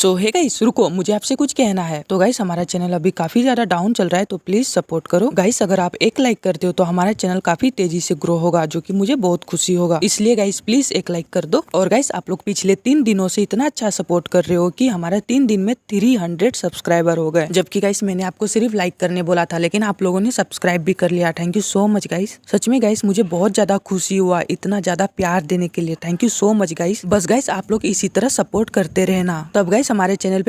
सो है गाइस रुको मुझे आपसे कुछ कहना है तो गाइस हमारा चैनल अभी काफी ज्यादा डाउन चल रहा है तो प्लीज सपोर्ट करो गाइस अगर आप एक लाइक करते हो तो हमारा चैनल काफी तेजी से ग्रो होगा जो की मुझे बहुत खुशी होगा इसलिए गाइस प्लीज एक लाइक कर दो और गाइस आप लोग पिछले तीन दिनों से इतना अच्छा सपोर्ट कर रहे हो की हमारा तीन दिन में थ्री सब्सक्राइबर हो गए जबकि गाइस मैंने आपको सिर्फ लाइक करने बोला था लेकिन आप लोगों ने सब्सक्राइब भी कर लिया thank you so much guys सच में गाइस मुझे बहुत ज्यादा खुशी हुआ इतना ज्यादा प्यार देने के लिए thank you so much guys बस गाइस आप लोग इसी तरह सपोर्ट करते रहना तब गाइस हमारे चैनल